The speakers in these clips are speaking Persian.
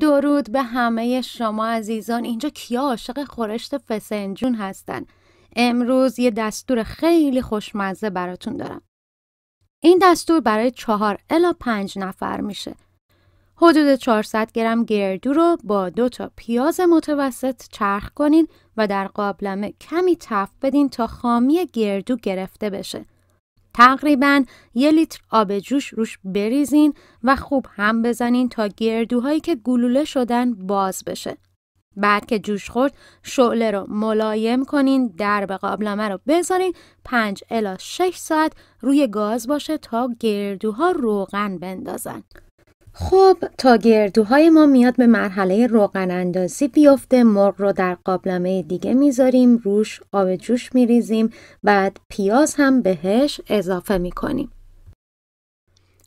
درود به همه شما عزیزان اینجا کیا عاشق خورشت فسنجون هستن امروز یه دستور خیلی خوشمزه براتون دارم این دستور برای چهار الا پنج نفر میشه حدود 400 گرم گردو رو با دو تا پیاز متوسط چرخ کنین و در قابلمه کمی تفت بدین تا خامی گردو گرفته بشه تقریبا یه لیتر آب جوش روش بریزین و خوب هم بزنین تا گردوهایی که گلوله شدن باز بشه. بعد که جوش خورد شعله رو ملایم کنین درب قابلمه رو بذارین 5 الا 6 ساعت روی گاز باشه تا گردوها روغن بندازن. خب تا گردوهای ما میاد به مرحله روغن اندازی بیفته مرغ رو در قابلمه دیگه میذاریم روش آب جوش میریزیم بعد پیاز هم بهش اضافه میکنیم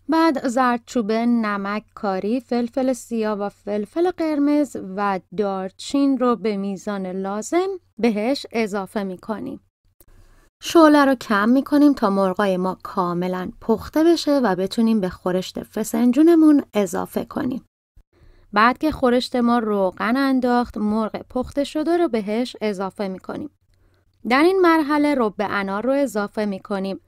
بعد زردچوبه، نمک، کاری، فلفل سیاه و فلفل قرمز و دارچین رو به میزان لازم بهش اضافه میکنیم. شعله رو کم میکنیم تا مرغای ما کاملا پخته بشه و بتونیم به خورشت فسنجونمون اضافه کنیم. بعد که خورشت ما روغن انداخت مرغ پخته شده رو بهش اضافه میکنیم. در این مرحله رب انار رو اضافه میکنیم.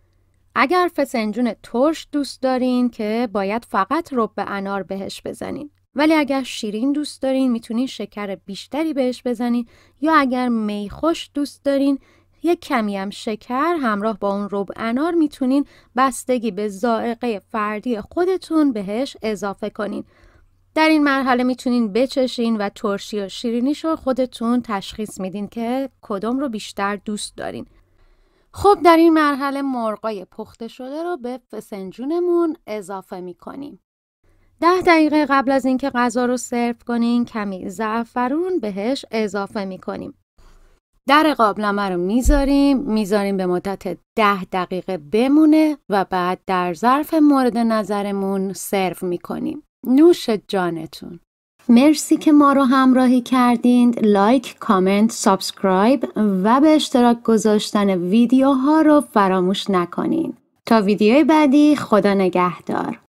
اگر فسنجون ترش دوست دارین که باید فقط رب انار بهش بزنین. ولی اگر شیرین دوست دارین میتونین شکر بیشتری بهش بزنین یا اگر میخوش دوست دارین یک کمی هم شکر همراه با اون رب انار میتونین بستگی به ذائقه فردی خودتون بهش اضافه کنین. در این مرحله میتونین بچشین و ترشی و شیرینیش رو خودتون تشخیص میدین که کدوم رو بیشتر دوست دارین. خب در این مرحله مرغای پخته شده رو به فسنجونمون اضافه میکنیم. ده دقیقه قبل از اینکه غذا رو سرو کنین کمی زعفرون بهش اضافه میکنیم. در قابلمه رو میذاریم میذاریم به مدت ده دقیقه بمونه و بعد در ظرف مورد نظرمون سرو میکنیم نوش جانتون مرسی که ما رو همراهی کردین لایک، کامنت، سابسکرایب و به اشتراک گذاشتن ویدیوها رو فراموش نکنین تا ویدیوی بعدی خدا نگهدار